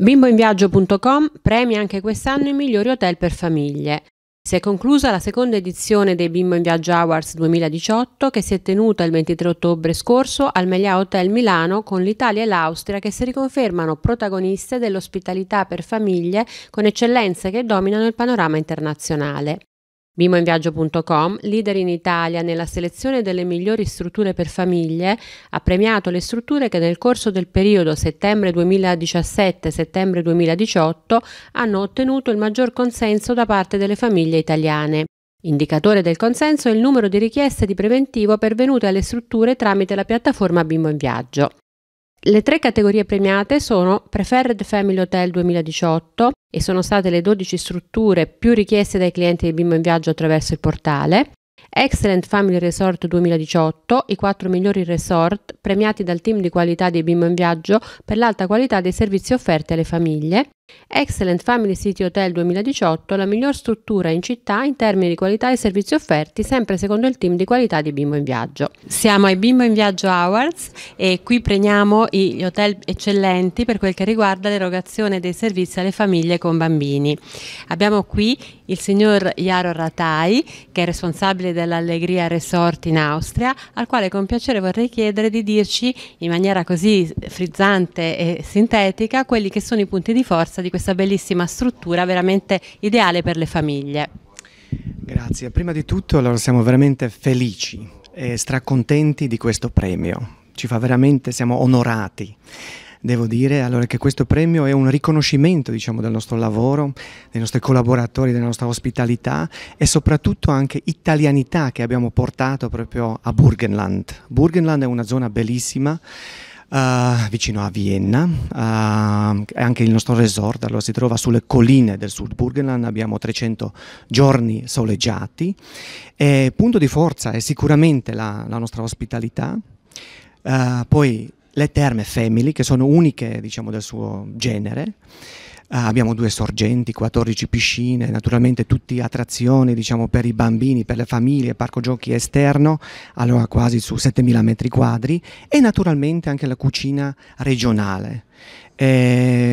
Bimboinviaggio.com premia anche quest'anno i migliori hotel per famiglie. Si è conclusa la seconda edizione dei Bimbo in Viaggio Awards 2018 che si è tenuta il 23 ottobre scorso al Melià Hotel Milano con l'Italia e l'Austria che si riconfermano protagoniste dell'ospitalità per famiglie con eccellenze che dominano il panorama internazionale. Bimoinviaggio.com, leader in Italia nella selezione delle migliori strutture per famiglie, ha premiato le strutture che nel corso del periodo settembre 2017-settembre 2018 hanno ottenuto il maggior consenso da parte delle famiglie italiane. Indicatore del consenso è il numero di richieste di preventivo pervenute alle strutture tramite la piattaforma Bimbo in Viaggio. Le tre categorie premiate sono Preferred Family Hotel 2018 e sono state le 12 strutture più richieste dai clienti di Bimbo in Viaggio attraverso il portale, Excellent Family Resort 2018, i 4 migliori resort premiati dal team di qualità di Bimbo in Viaggio per l'alta qualità dei servizi offerti alle famiglie, Excellent Family City Hotel 2018, la miglior struttura in città in termini di qualità e servizi offerti, sempre secondo il team di qualità di Bimbo in Viaggio. Siamo ai Bimbo in Viaggio Awards e qui premiamo gli hotel eccellenti per quel che riguarda l'erogazione dei servizi alle famiglie con bambini. Abbiamo qui il signor Jaro Ratai, che è responsabile dell'Allegria Resort in Austria, al quale con piacere vorrei chiedere di dirci in maniera così frizzante e sintetica quelli che sono i punti di forza presenza di questa bellissima struttura veramente ideale per le famiglie. Grazie, prima di tutto allora, siamo veramente felici e stracontenti di questo premio, ci fa veramente, siamo onorati devo dire allora, che questo premio è un riconoscimento diciamo, del nostro lavoro, dei nostri collaboratori, della nostra ospitalità e soprattutto anche italianità che abbiamo portato proprio a Burgenland. Burgenland è una zona bellissima uh, vicino a Vienna, uh, anche il nostro resort allora, si trova sulle colline del Sud Burgenland, abbiamo 300 giorni soleggiati, e punto di forza è sicuramente la, la nostra ospitalità, uh, poi le terme family che sono uniche diciamo, del suo genere, Ah, abbiamo due sorgenti, 14 piscine, naturalmente tutte attrazioni diciamo, per i bambini, per le famiglie, parco giochi esterno, allora quasi su 7000 metri quadri e naturalmente anche la cucina regionale. E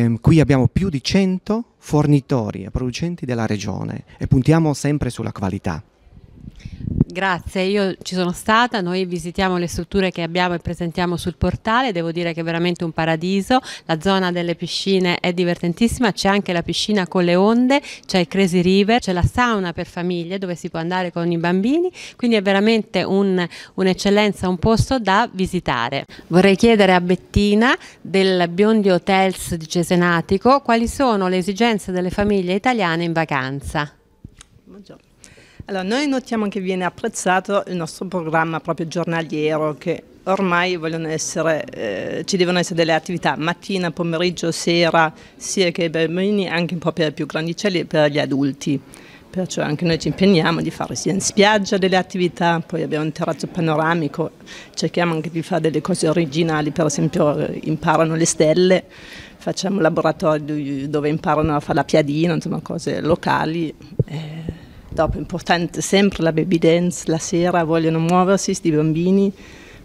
ehm, qui abbiamo più di 100 fornitori e producenti della regione e puntiamo sempre sulla qualità. Grazie, io ci sono stata, noi visitiamo le strutture che abbiamo e presentiamo sul portale, devo dire che è veramente un paradiso, la zona delle piscine è divertentissima, c'è anche la piscina con le onde, c'è il Crazy River, c'è la sauna per famiglie dove si può andare con i bambini, quindi è veramente un'eccellenza, un, un posto da visitare. Vorrei chiedere a Bettina del Biondi Hotels di Cesenatico quali sono le esigenze delle famiglie italiane in vacanza. Buongiorno. Allora, noi notiamo che viene apprezzato il nostro programma proprio giornaliero che ormai essere, eh, ci devono essere delle attività mattina, pomeriggio, sera, sia che per i bambini, anche un po' per i più grandicelli e per gli adulti. Perciò anche noi ci impegniamo di fare sia in spiaggia delle attività, poi abbiamo un terrazzo panoramico, cerchiamo anche di fare delle cose originali, per esempio eh, imparano le stelle, facciamo laboratori dove imparano a fare la piadina, insomma cose locali. Eh dopo è importante sempre la baby dance, la sera vogliono muoversi, questi bambini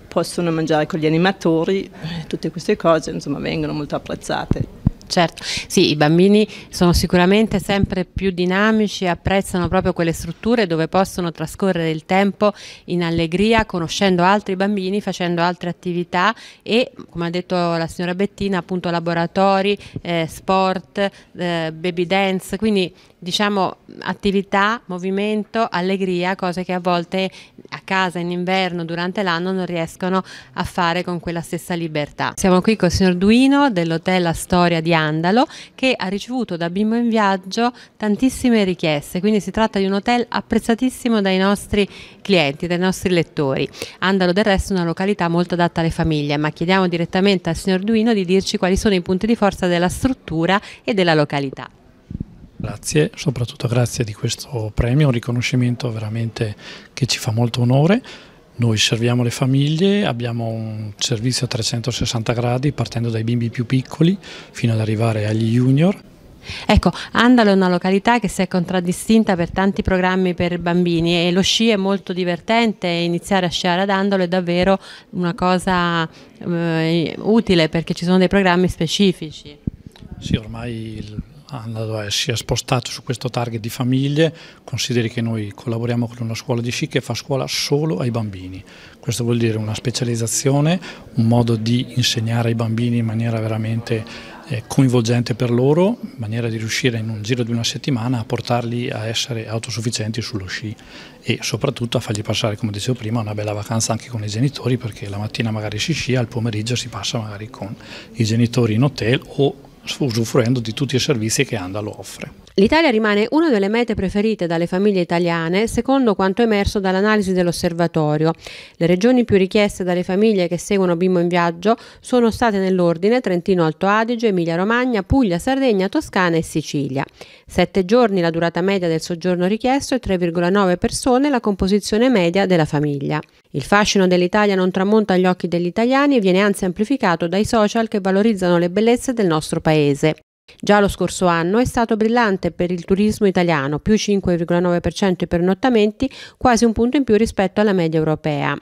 possono mangiare con gli animatori, tutte queste cose insomma vengono molto apprezzate. Certo, sì, i bambini sono sicuramente sempre più dinamici e apprezzano proprio quelle strutture dove possono trascorrere il tempo in allegria, conoscendo altri bambini, facendo altre attività e, come ha detto la signora Bettina, appunto laboratori, eh, sport, eh, baby dance, quindi diciamo attività, movimento, allegria, cose che a volte a casa in inverno durante l'anno non riescono a fare con quella stessa libertà. Siamo qui con il signor Duino dell'Hotel Storia di Andalo che ha ricevuto da Bimbo in Viaggio tantissime richieste, quindi si tratta di un hotel apprezzatissimo dai nostri clienti, dai nostri lettori. Andalo del resto è una località molto adatta alle famiglie, ma chiediamo direttamente al signor Duino di dirci quali sono i punti di forza della struttura e della località. Grazie, soprattutto grazie di questo premio, un riconoscimento veramente che ci fa molto onore. Noi serviamo le famiglie, abbiamo un servizio a 360 gradi partendo dai bimbi più piccoli fino ad arrivare agli junior. Ecco, Andalo è una località che si è contraddistinta per tanti programmi per bambini e lo sci è molto divertente e iniziare a sciare ad Andalo è davvero una cosa eh, utile perché ci sono dei programmi specifici. Sì, ormai andato, eh, si è spostato su questo target di famiglie, consideri che noi collaboriamo con una scuola di sci che fa scuola solo ai bambini, questo vuol dire una specializzazione, un modo di insegnare ai bambini in maniera veramente eh, coinvolgente per loro, in maniera di riuscire in un giro di una settimana a portarli a essere autosufficienti sullo sci e soprattutto a fargli passare, come dicevo prima, una bella vacanza anche con i genitori perché la mattina magari si scia, al pomeriggio si passa magari con i genitori in hotel o usufruendo di tutti i servizi che Andalo offre. L'Italia rimane una delle mete preferite dalle famiglie italiane secondo quanto emerso dall'analisi dell'osservatorio. Le regioni più richieste dalle famiglie che seguono Bimbo in viaggio sono state nell'ordine Trentino Alto Adige, Emilia Romagna, Puglia, Sardegna, Toscana e Sicilia. Sette giorni la durata media del soggiorno richiesto e 3,9 persone la composizione media della famiglia. Il fascino dell'Italia non tramonta agli occhi degli italiani e viene anzi amplificato dai social che valorizzano le bellezze del nostro paese. Già lo scorso anno è stato brillante per il turismo italiano, più 5,9% i pernottamenti, quasi un punto in più rispetto alla media europea.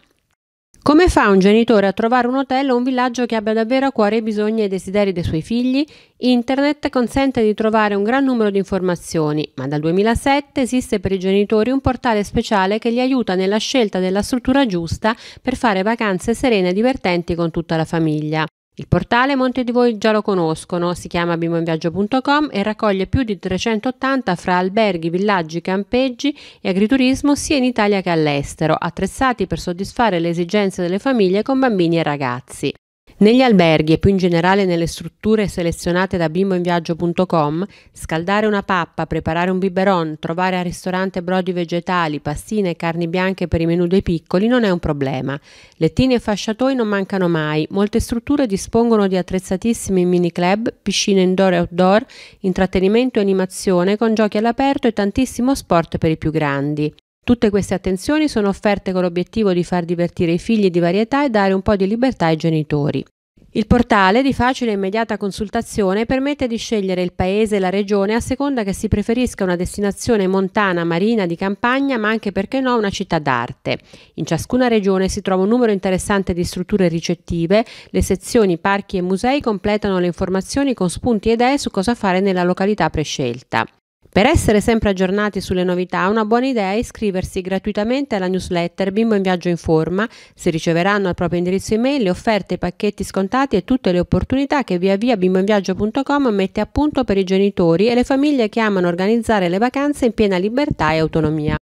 Come fa un genitore a trovare un hotel o un villaggio che abbia davvero a cuore i bisogni e i desideri dei suoi figli? Internet consente di trovare un gran numero di informazioni, ma dal 2007 esiste per i genitori un portale speciale che li aiuta nella scelta della struttura giusta per fare vacanze serene e divertenti con tutta la famiglia. Il portale molti di voi già lo conoscono, si chiama bimoinviaggio.com e raccoglie più di 380 fra alberghi, villaggi, campeggi e agriturismo sia in Italia che all'estero, attrezzati per soddisfare le esigenze delle famiglie con bambini e ragazzi. Negli alberghi e più in generale nelle strutture selezionate da bimboinviaggio.com, scaldare una pappa, preparare un biberon, trovare al ristorante brodi vegetali, pastine e carni bianche per i menù dei piccoli non è un problema. Lettini e fasciatoi non mancano mai. Molte strutture dispongono di attrezzatissimi mini club, piscine indoor e outdoor, intrattenimento e animazione con giochi all'aperto e tantissimo sport per i più grandi. Tutte queste attenzioni sono offerte con l'obiettivo di far divertire i figli di varietà e dare un po' di libertà ai genitori. Il portale, di facile e immediata consultazione, permette di scegliere il paese e la regione a seconda che si preferisca una destinazione montana, marina, di campagna, ma anche perché no una città d'arte. In ciascuna regione si trova un numero interessante di strutture ricettive, le sezioni, parchi e musei completano le informazioni con spunti e idee su cosa fare nella località prescelta. Per essere sempre aggiornati sulle novità, una buona idea è iscriversi gratuitamente alla newsletter Bimbo in Viaggio in Forma. Si riceveranno al proprio indirizzo email le offerte, i pacchetti scontati e tutte le opportunità che via via bimboinviaggio.com mette a punto per i genitori e le famiglie che amano organizzare le vacanze in piena libertà e autonomia.